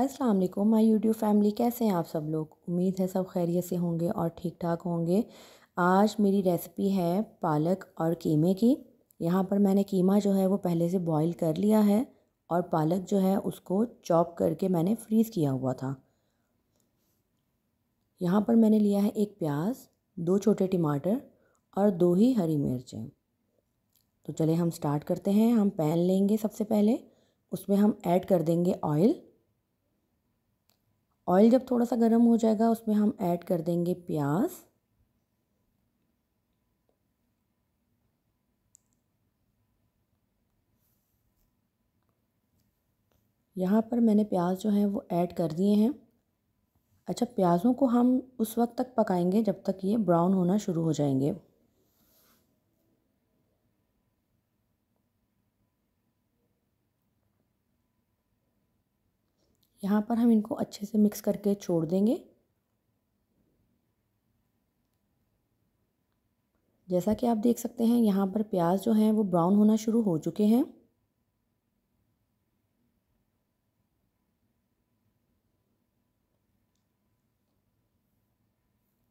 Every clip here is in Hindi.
अस्सलाम वालेकुम माय यूट्यूब फैमिली कैसे हैं आप सब लोग उम्मीद है सब खैरियत से होंगे और ठीक ठाक होंगे आज मेरी रेसिपी है पालक और कीमे की यहाँ पर मैंने कीमा जो है वो पहले से बॉईल कर लिया है और पालक जो है उसको चॉप करके मैंने फ्रीज़ किया हुआ था यहाँ पर मैंने लिया है एक प्याज दो छोटे टमाटर और दो ही हरी मिर्चें तो चले हम स्टार्ट करते हैं हम पैन लेंगे सबसे पहले उसमें हम ऐड कर देंगे ऑयल ऑयल जब थोड़ा सा गर्म हो जाएगा उसमें हम ऐड कर देंगे प्याज यहाँ पर मैंने प्याज जो है वो ऐड कर दिए हैं अच्छा प्याज़ों को हम उस वक्त तक पकाएंगे जब तक ये ब्राउन होना शुरू हो जाएंगे यहाँ पर हम इनको अच्छे से मिक्स करके छोड़ देंगे जैसा कि आप देख सकते हैं यहाँ पर प्याज जो है वो ब्राउन होना शुरू हो चुके हैं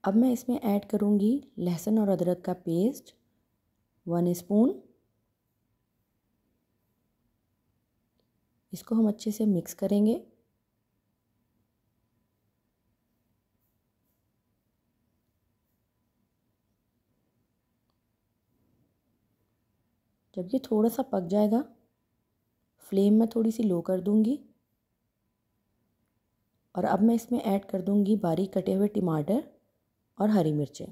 अब मैं इसमें ऐड करूँगी लहसुन और अदरक का पेस्ट वन स्पून इसको हम अच्छे से मिक्स करेंगे ये थोड़ा सा पक जाएगा फ्लेम मैं थोड़ी सी लो कर दूंगी और अब मैं इसमें ऐड कर दूँगी बारीक कटे हुए टमाटर और हरी मिर्चें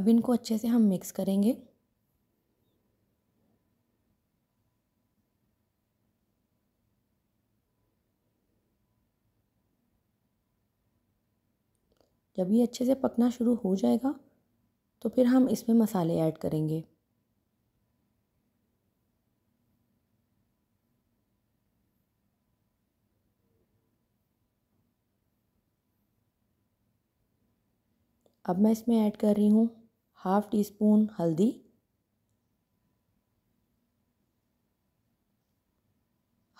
अब इनको अच्छे से हम मिक्स करेंगे जब ये अच्छे से पकना शुरू हो जाएगा तो फिर हम इसमें मसाले ऐड करेंगे अब मैं इसमें ऐड कर रही हूँ हाफ़ टी स्पून हल्दी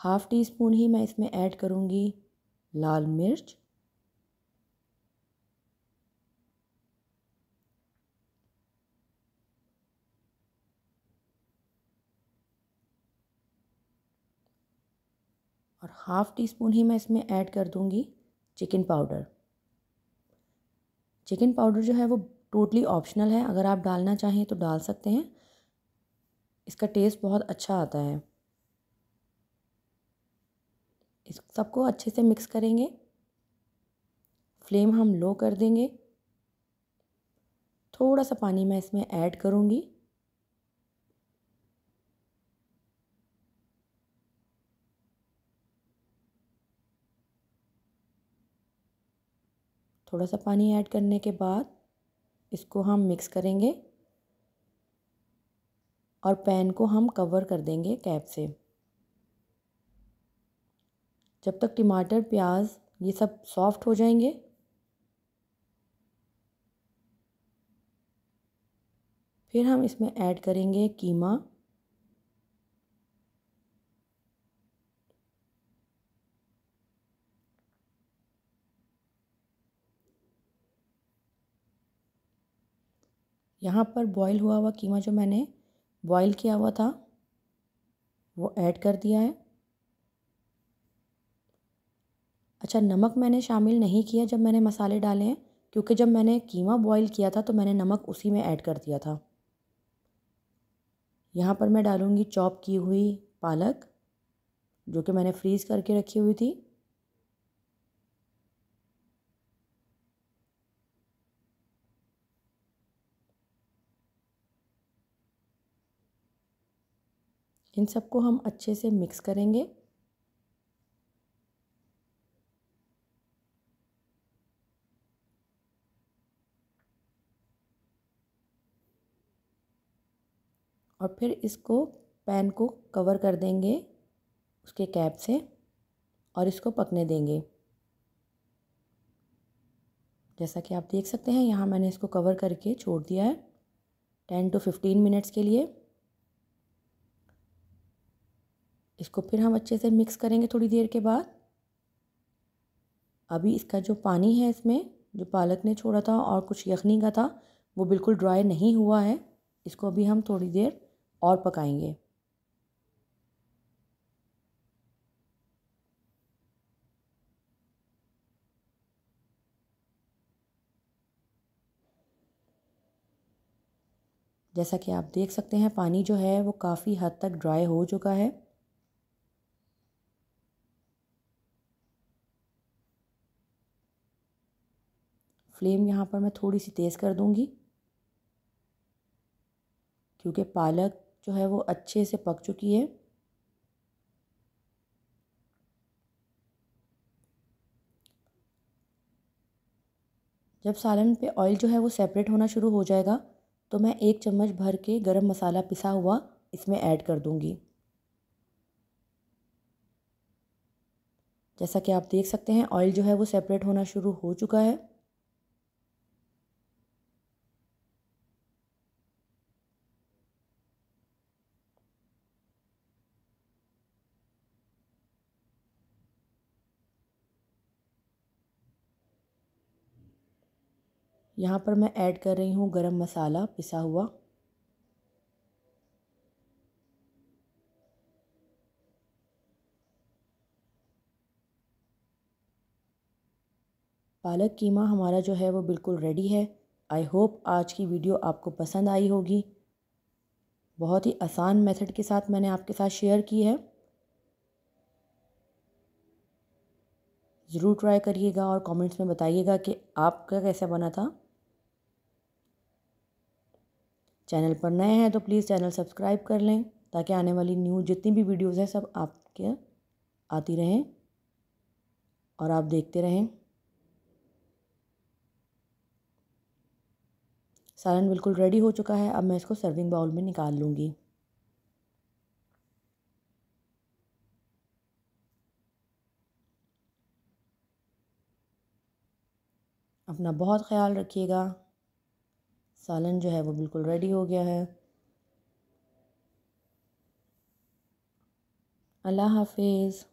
हाफ़ टी स्पून ही मैं इसमें ऐड करूँगी लाल मिर्च और हाफ़ टी स्पून ही मैं इसमें ऐड कर दूँगी चिकन पाउडर चिकन पाउडर जो है वो टोटली ऑप्शनल है अगर आप डालना चाहें तो डाल सकते हैं इसका टेस्ट बहुत अच्छा आता है इस सबको अच्छे से मिक्स करेंगे फ्लेम हम लो कर देंगे थोड़ा सा पानी मैं इसमें ऐड करूँगी थोड़ा सा पानी ऐड करने के बाद इसको हम मिक्स करेंगे और पैन को हम कवर कर देंगे कैप से जब तक टमाटर प्याज ये सब सॉफ्ट हो जाएंगे फिर हम इसमें ऐड करेंगे कीमा यहाँ पर बॉईल हुआ हुआ कीमा जो मैंने बॉईल किया हुआ था वो ऐड कर दिया है अच्छा नमक मैंने शामिल नहीं किया जब मैंने मसाले डाले हैं क्योंकि जब मैंने कीमा बॉईल किया था तो मैंने नमक उसी में ऐड कर दिया था यहाँ पर मैं डालूँगी चॉप की हुई पालक जो कि मैंने फ्रीज़ करके रखी हुई थी इन सबको हम अच्छे से मिक्स करेंगे और फिर इसको पैन को कवर कर देंगे उसके कैप से और इसको पकने देंगे जैसा कि आप देख सकते हैं यहाँ मैंने इसको कवर करके छोड़ दिया है टेन टू फिफ्टीन मिनट्स के लिए इसको फिर हम अच्छे से मिक्स करेंगे थोड़ी देर के बाद अभी इसका जो पानी है इसमें जो पालक ने छोड़ा था और कुछ यखनी का था वो बिल्कुल ड्राई नहीं हुआ है इसको अभी हम थोड़ी देर और पकाएंगे जैसा कि आप देख सकते हैं पानी जो है वो काफ़ी हद तक ड्राई हो चुका है फ्लेम यहाँ पर मैं थोड़ी सी तेज़ कर दूँगी क्योंकि पालक जो है वो अच्छे से पक चुकी है जब सालन पे ऑयल जो है वो सेपरेट होना शुरू हो जाएगा तो मैं एक चम्मच भर के गरम मसाला पिसा हुआ इसमें ऐड कर दूंगी जैसा कि आप देख सकते हैं ऑयल जो है वो सेपरेट होना शुरू हो चुका है यहाँ पर मैं ऐड कर रही हूँ गरम मसाला पिसा हुआ पालक कीमा हमारा जो है वो बिल्कुल रेडी है आई होप आज की वीडियो आपको पसंद आई होगी बहुत ही आसान मेथड के साथ मैंने आपके साथ शेयर की है ज़रूर ट्राई करिएगा और कमेंट्स में बताइएगा कि आपका कैसा बना था चैनल पर नए हैं तो प्लीज़ चैनल सब्सक्राइब कर लें ताकि आने वाली न्यूज़ जितनी भी वीडियोज़ हैं सब आपके आती रहें और आप देखते रहें सालन बिल्कुल रेडी हो चुका है अब मैं इसको सर्विंग बाउल में निकाल लूँगी अपना बहुत ख्याल रखिएगा सालन जो है वो बिल्कुल रेडी हो गया है अल्लाह हाफिज़